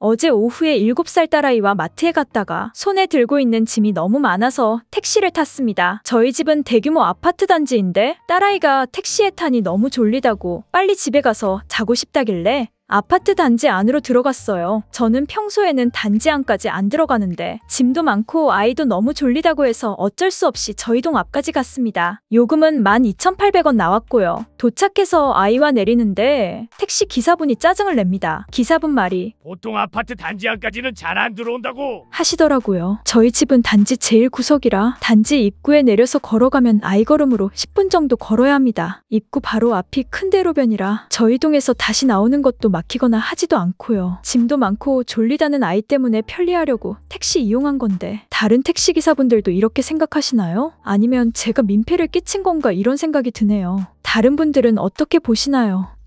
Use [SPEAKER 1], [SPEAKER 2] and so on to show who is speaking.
[SPEAKER 1] 어제 오후에 7살 딸아이와 마트에 갔다가 손에 들고 있는 짐이 너무 많아서 택시를 탔습니다. 저희 집은 대규모 아파트 단지인데 딸아이가 택시에 타니 너무 졸리다고 빨리 집에 가서 자고 싶다길래 아파트 단지 안으로 들어갔어요. 저는 평소에는 단지 안까지 안 들어가는데 짐도 많고 아이도 너무 졸리다고 해서 어쩔 수 없이 저희 동 앞까지 갔습니다. 요금은 12,800원 나왔고요. 도착해서 아이와 내리는데 택시 기사분이 짜증을 냅니다. 기사분 말이
[SPEAKER 2] 보통 아파트 단지 안까지는 잘 안 들어온다고
[SPEAKER 1] 하시더라고요. 저희 집은 단지 제일 구석이라 단지 입구에 내려서 걸어가면 아이 걸음으로 10분 정도 걸어야 합니다. 입구 바로 앞이 큰 대로변이라 저희 동에서 다시 나오는 것도 막히거나 하지도 않고요. 짐도 많고 졸리다는 아이 때문에 편리하려고 택시 이용한 건데 다른 택시기사분들도 이렇게 생각하시나요? 아니면 제가 민폐를 끼친 건가 이런 생각이 드네요. 다른 분들은 어떻게 보시나요?